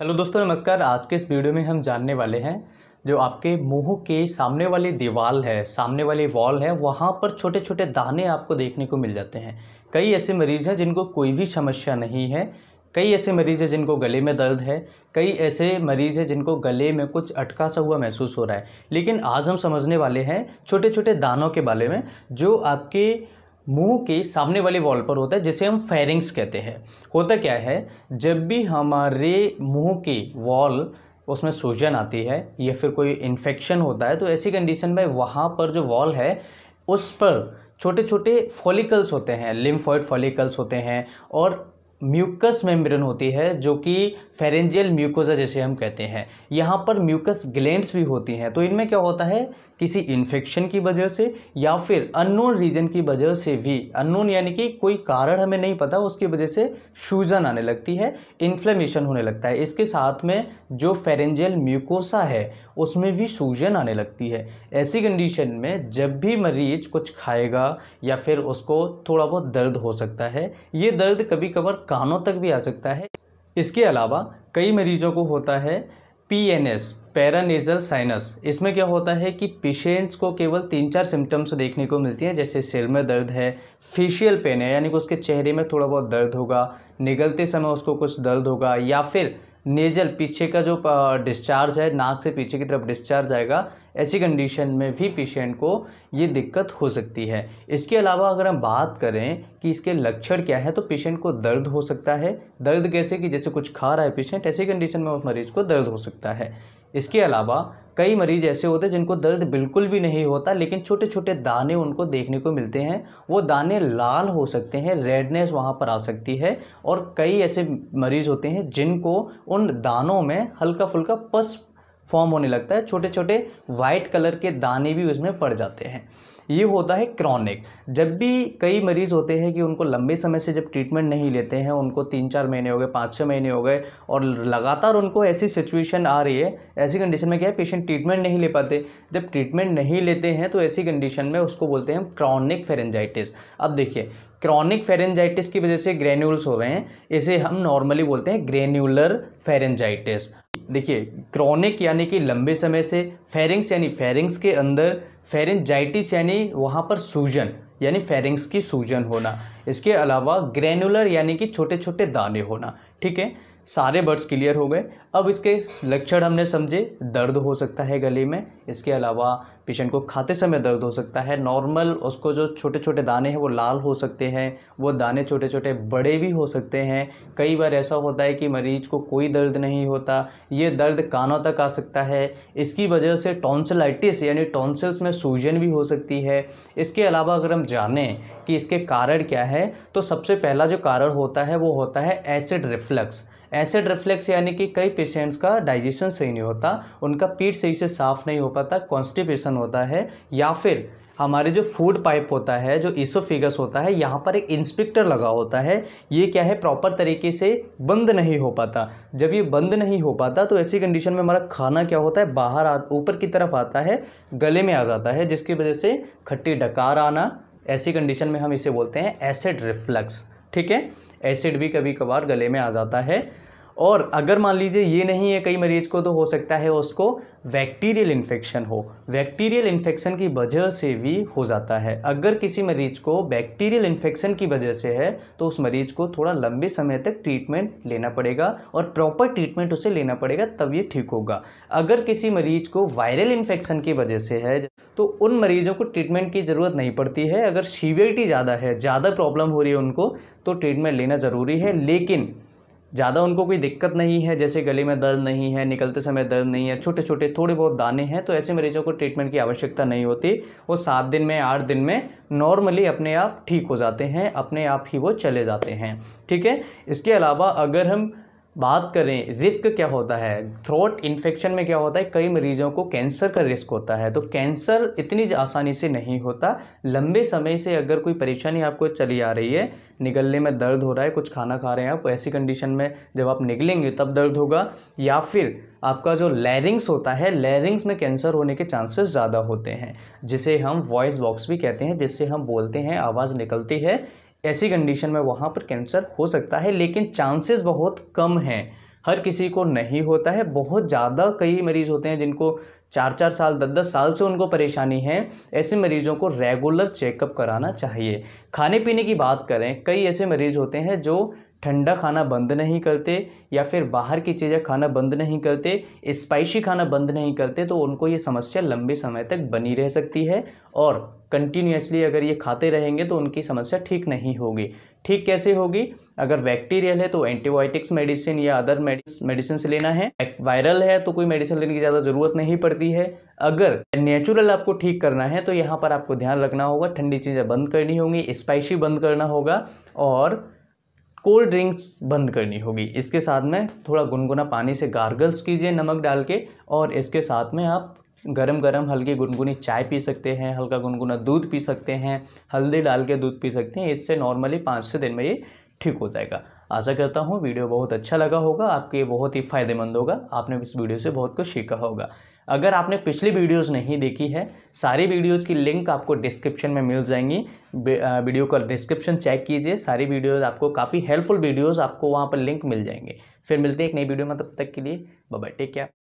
hello दोस्तों नमस्कार आज के इस वीडियो में हम जानने वाले हैं जो आपके मुंह के सामने वाली दीवार है सामने वाली वॉल है वहाँ पर छोटे छोटे दाने आपको देखने को मिल जाते हैं कई ऐसे मरीज़ हैं जिनको कोई भी समस्या नहीं है कई ऐसे मरीज़ हैं जिनको गले में दर्द है कई ऐसे मरीज़ हैं जिनको गले में कुछ अटका सा हुआ महसूस हो रहा है लेकिन आज हम समझने वाले हैं छोटे छोटे दानों के बारे में जो आपके मुंह के सामने वाले वॉल पर होता है जिसे हम फेरिंग्स कहते हैं होता क्या है जब भी हमारे मुंह की वॉल उसमें सूजन आती है या फिर कोई इन्फेक्शन होता है तो ऐसी कंडीशन में वहाँ पर जो वॉल है उस पर छोटे छोटे फॉलिकल्स होते हैं लिम्फॉइड फॉलिकल्स होते हैं और म्यूकस मेम्ब्रेन होती है जो कि फेरेंजियल म्यूकोजा जैसे हम कहते हैं यहाँ पर म्यूकस ग्लैंड्स भी होती हैं तो इनमें क्या होता है किसी इन्फेक्शन की वजह से या फिर अननोन रीजन की वजह से भी अननोन यानी कि कोई कारण हमें नहीं पता उसकी वजह से सूजन आने लगती है इन्फ्लेमेशन होने लगता है इसके साथ में जो फेरेंजियल म्यूकोसा है उसमें भी सूजन आने लगती है ऐसी कंडीशन में जब भी मरीज कुछ खाएगा या फिर उसको थोड़ा बहुत दर्द हो सकता है ये दर्द कभी कभार कानों तक भी आ सकता है इसके अलावा कई मरीजों को होता है P N S paranasal sinus इसमें क्या होता है कि पेशेंट्स को केवल तीन चार सिम्टम्स देखने को मिलती हैं जैसे सिर में दर्द है फेशियल पेन है यानी कि उसके चेहरे में थोड़ा बहुत दर्द होगा निगलते समय उसको कुछ दर्द होगा या फिर नेजल पीछे का जो डिस्चार्ज है नाक से पीछे की तरफ डिस्चार्ज आएगा ऐसी कंडीशन में भी पेशेंट को ये दिक्कत हो सकती है इसके अलावा अगर हम बात करें कि इसके लक्षण क्या है तो पेशेंट को दर्द हो सकता है दर्द कैसे कि जैसे कुछ खा रहा है पेशेंट ऐसी कंडीशन में उस मरीज को दर्द हो सकता है इसके अलावा कई मरीज ऐसे होते हैं जिनको दर्द बिल्कुल भी नहीं होता लेकिन छोटे छोटे दाने उनको देखने को मिलते हैं वो दाने लाल हो सकते हैं रेडनेस वहाँ पर आ सकती है और कई ऐसे मरीज़ होते हैं जिनको उन दानों में हल्का फुल्का पस फॉर्म होने लगता है छोटे छोटे वाइट कलर के दाने भी उसमें पड़ जाते हैं ये होता है क्रॉनिक जब भी कई मरीज़ होते हैं कि उनको लंबे समय से जब ट्रीटमेंट नहीं लेते हैं उनको तीन चार महीने हो गए पाँच छः महीने हो गए और लगातार उनको ऐसी सिचुएशन आ रही है ऐसी कंडीशन में क्या है पेशेंट ट्रीटमेंट नहीं ले पाते जब ट्रीटमेंट नहीं लेते हैं तो ऐसी कंडीशन में उसको बोलते हैं क्रॉनिक फेरेंजाइटिस अब देखिए क्रॉनिक फेरेंजाइटिस की वजह से ग्रेन्यूल्स हो रहे हैं इसे हम नॉर्मली बोलते हैं ग्रेन्यूलर फेरेंजाइटिस देखिए क्रॉनिक यानी कि लंबे समय से फेरिंग्स यानी फेरिंग्स के अंदर फेरेंजाइटिस यानी वहाँ पर सूजन यानी फेरिंग्स की सूजन होना इसके अलावा ग्रेनुलर यानी कि छोटे छोटे दाने होना ठीक है सारे बर्ड्स क्लियर हो गए अब इसके लक्षण हमने समझे दर्द हो सकता है गले में इसके अलावा पेशेंट को खाते समय दर्द हो सकता है नॉर्मल उसको जो छोटे छोटे दाने हैं वो लाल हो सकते हैं वो दाने छोटे छोटे बड़े भी हो सकते हैं कई बार ऐसा होता है कि मरीज को कोई दर्द नहीं होता ये दर्द कानों तक आ सकता है इसकी वजह से टॉन्सलाइटिस यानी टॉन्सल्स में सूजन भी हो सकती है इसके अलावा अगर हम जानें कि इसके कारण क्या है तो सबसे पहला जो कारण होता है वो होता है एसिड रिफ्लक्स एसिड रिफ्लेक्स यानी कि कई पेशेंट्स का डाइजेशन सही नहीं होता उनका पेट सही से साफ़ नहीं हो पाता कॉन्स्टिपेशन होता है या फिर हमारे जो फूड पाइप होता है जो इसोफिगस होता है यहाँ पर एक इंस्पेक्टर लगा होता है ये क्या है प्रॉपर तरीके से बंद नहीं हो पाता जब ये बंद नहीं हो पाता तो ऐसी कंडीशन में हमारा खाना क्या होता है बाहर आ ऊपर की तरफ आता है गले में आ जाता है जिसकी वजह से खट्टी डकार आना ऐसी कंडीशन में हम इसे बोलते हैं एसिड रिफ्लक्स ठीक है एसिड भी कभी कभार गले में आ जाता है और अगर मान लीजिए ये नहीं है कई मरीज को तो हो सकता है उसको बैक्टीरियल इन्फेक्शन हो बैक्टीरियल इन्फेक्शन की वजह से भी हो जाता है अगर किसी मरीज को बैक्टीरियल इन्फेक्शन की वजह से है तो उस मरीज को थोड़ा लंबे समय तक ट्रीटमेंट लेना पड़ेगा और प्रॉपर ट्रीटमेंट उसे लेना पड़ेगा तब ये ठीक होगा अगर किसी मरीज को वायरल इन्फेक्शन की वजह से है तो उन मरीजों को ट्रीटमेंट की ज़रूरत नहीं पड़ती है अगर सीवियरिटी ज़्यादा है ज़्यादा प्रॉब्लम हो रही है उनको तो ट्रीटमेंट लेना ज़रूरी है लेकिन ज़्यादा उनको कोई दिक्कत नहीं है जैसे गले में दर्द नहीं है निकलते समय दर्द नहीं है छोटे छोटे थोड़े बहुत दाने हैं तो ऐसे मरीजों को ट्रीटमेंट की आवश्यकता नहीं होती वो सात दिन में आठ दिन में नॉर्मली अपने आप ठीक हो जाते हैं अपने आप ही वो चले जाते हैं ठीक है इसके अलावा अगर हम बात करें रिस्क क्या होता है थ्रोट इन्फेक्शन में क्या होता है कई मरीजों को कैंसर का रिस्क होता है तो कैंसर इतनी आसानी से नहीं होता लंबे समय से अगर कोई परेशानी आपको चली आ रही है निगलने में दर्द हो रहा है कुछ खाना खा रहे हैं आप ऐसी कंडीशन में जब आप निकलेंगे तब दर्द होगा या फिर आपका जो लैरिंग्स होता है लैरिंग्स में कैंसर होने के चांसेस ज़्यादा होते हैं जिसे हम वॉइस बॉक्स भी कहते हैं जिससे हम बोलते हैं आवाज़ निकलती है ऐसी कंडीशन में वहाँ पर कैंसर हो सकता है लेकिन चांसेस बहुत कम हैं हर किसी को नहीं होता है बहुत ज़्यादा कई मरीज़ होते हैं जिनको चार चार साल दस दस साल से उनको परेशानी है ऐसे मरीजों को रेगुलर चेकअप कराना चाहिए खाने पीने की बात करें कई ऐसे मरीज़ होते हैं जो ठंडा खाना बंद नहीं करते या फिर बाहर की चीज़ें खाना बंद नहीं करते स्पाइसी खाना बंद नहीं करते तो उनको ये समस्या लंबे समय तक बनी रह सकती है और कंटिन्यूसली अगर ये खाते रहेंगे तो उनकी समस्या ठीक नहीं होगी ठीक कैसे होगी अगर बैक्टीरियल है तो एंटीबायोटिक्स मेडिसिन या अदर मेडिसिन से लेना है वायरल है तो कोई मेडिसिन लेने की ज़्यादा ज़रूरत नहीं पड़ती है अगर नेचुरल आपको ठीक करना है तो यहाँ पर आपको ध्यान रखना होगा ठंडी चीज़ें बंद करनी होंगी स्पाइसी बंद करना होगा और कोल्ड ड्रिंक्स बंद करनी होगी इसके साथ में थोड़ा गुनगुना पानी से गार्गल्स कीजिए नमक डाल के और इसके साथ में आप गरम गरम हल्की गुनगुनी चाय पी सकते हैं हल्का गुनगुना दूध पी सकते हैं हल्दी डाल के दूध पी सकते हैं इससे नॉर्मली पाँच छः दिन में ये ठीक हो जाएगा आशा करता हूँ वीडियो बहुत अच्छा लगा होगा आपके बहुत ही फ़ायदेमंद होगा आपने इस वीडियो से बहुत कुछ सीखा होगा अगर आपने पिछली वीडियोस नहीं देखी है सारी वीडियोस की लिंक आपको डिस्क्रिप्शन में मिल जाएंगी वीडियो का डिस्क्रिप्शन चेक कीजिए सारी वीडियोस आपको काफ़ी हेल्पफुल वीडियोस आपको वहाँ पर लिंक मिल जाएंगे फिर मिलते हैं एक नई वीडियो में तब तक के लिए बाय टेक केयर